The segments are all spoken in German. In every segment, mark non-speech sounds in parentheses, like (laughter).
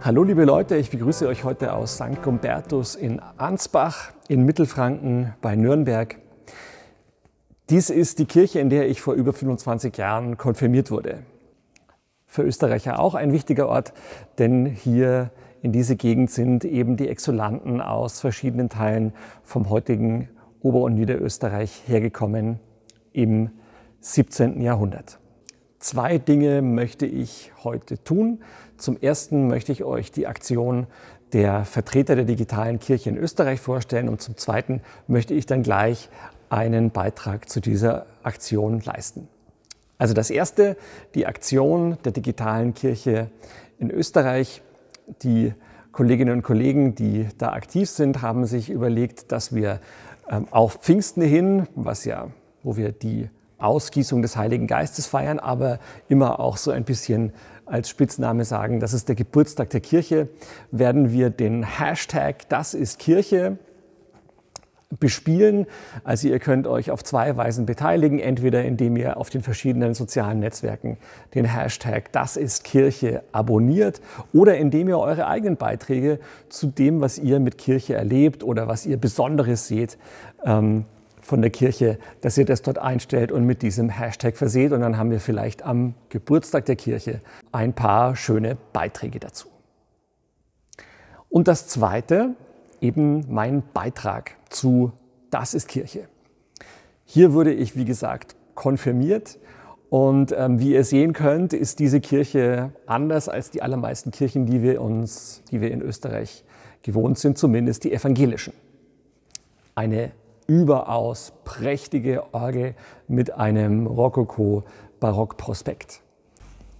Hallo liebe Leute, ich begrüße euch heute aus St. Gumbertus in Ansbach in Mittelfranken bei Nürnberg. Dies ist die Kirche, in der ich vor über 25 Jahren konfirmiert wurde. Für Österreicher auch ein wichtiger Ort, denn hier in diese Gegend sind eben die Exulanten aus verschiedenen Teilen vom heutigen Ober- und Niederösterreich hergekommen im 17. Jahrhundert. Zwei Dinge möchte ich heute tun. Zum ersten möchte ich euch die Aktion der Vertreter der digitalen Kirche in Österreich vorstellen und zum zweiten möchte ich dann gleich einen Beitrag zu dieser Aktion leisten. Also das erste, die Aktion der digitalen Kirche in Österreich. Die Kolleginnen und Kollegen, die da aktiv sind, haben sich überlegt, dass wir ähm, auf Pfingsten hin, was ja, wo wir die Ausgießung des Heiligen Geistes feiern, aber immer auch so ein bisschen als Spitzname sagen, das ist der Geburtstag der Kirche, werden wir den Hashtag Das ist Kirche bespielen. Also ihr könnt euch auf zwei Weisen beteiligen, entweder indem ihr auf den verschiedenen sozialen Netzwerken den Hashtag Das ist Kirche abonniert oder indem ihr eure eigenen Beiträge zu dem, was ihr mit Kirche erlebt oder was ihr Besonderes seht, ähm, von der Kirche, dass ihr das dort einstellt und mit diesem Hashtag verseht. Und dann haben wir vielleicht am Geburtstag der Kirche ein paar schöne Beiträge dazu. Und das Zweite, eben mein Beitrag zu Das ist Kirche. Hier wurde ich, wie gesagt, konfirmiert. Und ähm, wie ihr sehen könnt, ist diese Kirche anders als die allermeisten Kirchen, die wir uns, die wir in Österreich gewohnt sind, zumindest die evangelischen. Eine überaus prächtige Orgel mit einem rokoko barock prospekt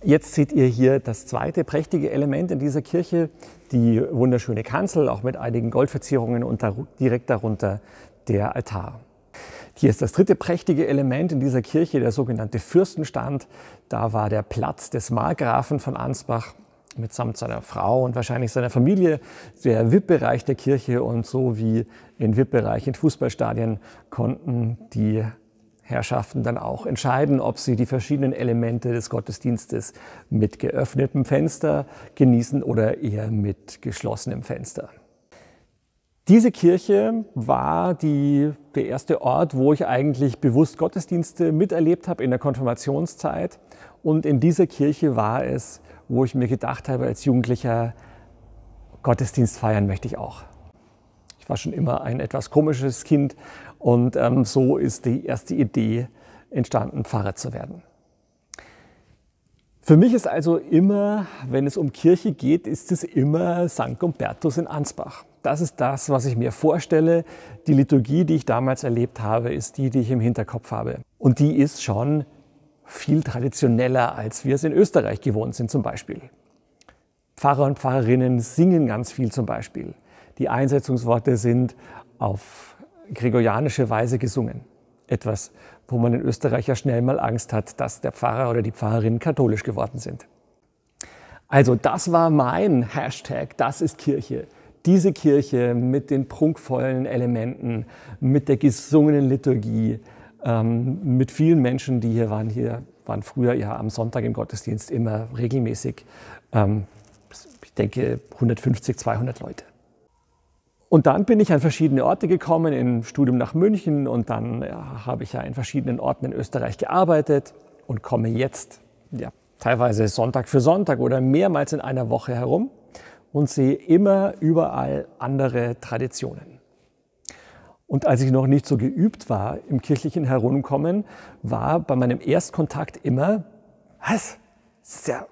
Jetzt seht ihr hier das zweite prächtige Element in dieser Kirche, die wunderschöne Kanzel, auch mit einigen Goldverzierungen und direkt darunter der Altar. Hier ist das dritte prächtige Element in dieser Kirche, der sogenannte Fürstenstand. Da war der Platz des Markgrafen von Ansbach mitsamt seiner Frau und wahrscheinlich seiner Familie, der VIP-Bereich der Kirche und so wie in VIP-Bereich in Fußballstadien konnten die Herrschaften dann auch entscheiden, ob sie die verschiedenen Elemente des Gottesdienstes mit geöffnetem Fenster genießen oder eher mit geschlossenem Fenster. Diese Kirche war die, der erste Ort, wo ich eigentlich bewusst Gottesdienste miterlebt habe in der Konfirmationszeit. Und in dieser Kirche war es wo ich mir gedacht habe als Jugendlicher, Gottesdienst feiern möchte ich auch. Ich war schon immer ein etwas komisches Kind und ähm, so ist die erste Idee entstanden, Pfarrer zu werden. Für mich ist also immer, wenn es um Kirche geht, ist es immer St. Gumbertus in Ansbach. Das ist das, was ich mir vorstelle. Die Liturgie, die ich damals erlebt habe, ist die, die ich im Hinterkopf habe. Und die ist schon viel traditioneller, als wir es in Österreich gewohnt sind zum Beispiel. Pfarrer und Pfarrerinnen singen ganz viel zum Beispiel. Die Einsetzungsworte sind auf gregorianische Weise gesungen. Etwas, wo man in Österreich ja schnell mal Angst hat, dass der Pfarrer oder die Pfarrerin katholisch geworden sind. Also das war mein Hashtag, das ist Kirche. Diese Kirche mit den prunkvollen Elementen, mit der gesungenen Liturgie, ähm, mit vielen Menschen, die hier waren, hier waren früher ja am Sonntag im Gottesdienst immer regelmäßig, ähm, ich denke 150, 200 Leute. Und dann bin ich an verschiedene Orte gekommen, im Studium nach München und dann ja, habe ich ja in verschiedenen Orten in Österreich gearbeitet und komme jetzt ja, teilweise Sonntag für Sonntag oder mehrmals in einer Woche herum und sehe immer überall andere Traditionen. Und als ich noch nicht so geübt war im kirchlichen Herumkommen, war bei meinem Erstkontakt immer, was? Es ist ja,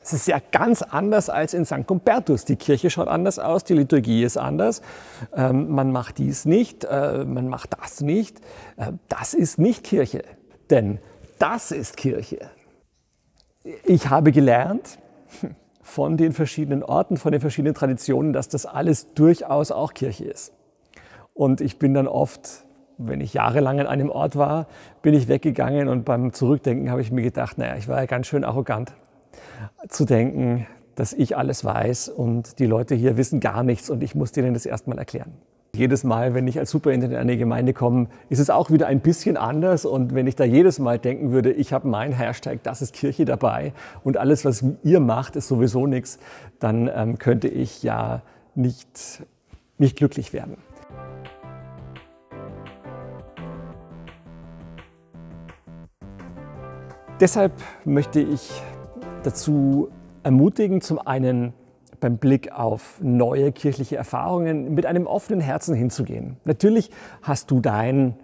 das ist ja ganz anders als in St. Humbertus. Die Kirche schaut anders aus, die Liturgie ist anders. Ähm, man macht dies nicht, äh, man macht das nicht. Äh, das ist nicht Kirche, denn das ist Kirche. Ich habe gelernt, (laughs) von den verschiedenen Orten, von den verschiedenen Traditionen, dass das alles durchaus auch Kirche ist. Und ich bin dann oft, wenn ich jahrelang an einem Ort war, bin ich weggegangen und beim Zurückdenken habe ich mir gedacht, naja, ich war ja ganz schön arrogant zu denken, dass ich alles weiß und die Leute hier wissen gar nichts und ich muss denen das erstmal erklären. Jedes Mal, wenn ich als Superintendent in eine Gemeinde komme, ist es auch wieder ein bisschen anders. Und wenn ich da jedes Mal denken würde, ich habe mein Hashtag, das ist Kirche dabei und alles, was ihr macht, ist sowieso nichts, dann ähm, könnte ich ja nicht, nicht glücklich werden. Deshalb möchte ich dazu ermutigen, zum einen beim Blick auf neue kirchliche Erfahrungen mit einem offenen Herzen hinzugehen. Natürlich hast du dein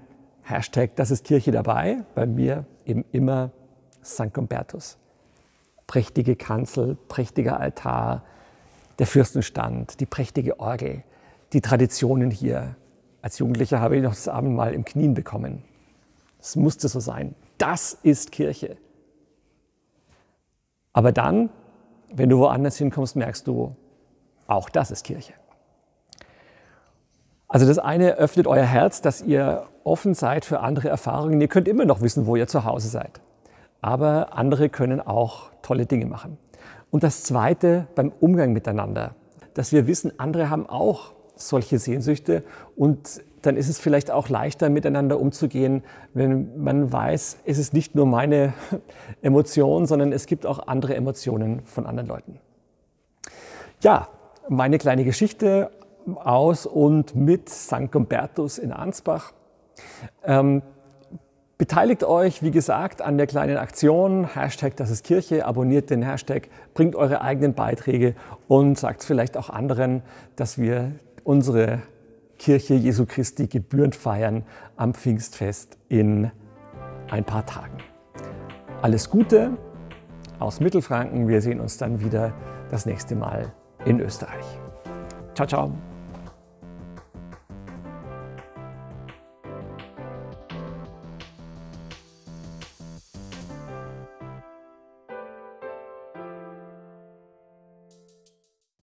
Hashtag Das ist Kirche dabei, bei mir eben immer St. Gumbertus. Prächtige Kanzel, prächtiger Altar, der Fürstenstand, die prächtige Orgel, die Traditionen hier. Als Jugendlicher habe ich noch das Abendmahl im Knien bekommen. Es musste so sein. Das ist Kirche. Aber dann, wenn du woanders hinkommst, merkst du, auch das ist Kirche. Also das eine öffnet euer Herz, dass ihr offen seid für andere Erfahrungen. Ihr könnt immer noch wissen, wo ihr zu Hause seid. Aber andere können auch tolle Dinge machen. Und das zweite beim Umgang miteinander, dass wir wissen, andere haben auch solche Sehnsüchte und dann ist es vielleicht auch leichter miteinander umzugehen, wenn man weiß, es ist nicht nur meine (laughs) Emotion, sondern es gibt auch andere Emotionen von anderen Leuten. Ja, meine kleine Geschichte aus und mit St. Gumbertus in Ansbach. Ähm, beteiligt euch, wie gesagt, an der kleinen Aktion. Hashtag Das ist Kirche. Abonniert den Hashtag, bringt eure eigenen Beiträge und sagt vielleicht auch anderen, dass wir unsere Kirche Jesu Christi gebührend feiern am Pfingstfest in ein paar Tagen. Alles Gute aus Mittelfranken. Wir sehen uns dann wieder das nächste Mal in Österreich. Ciao, ciao.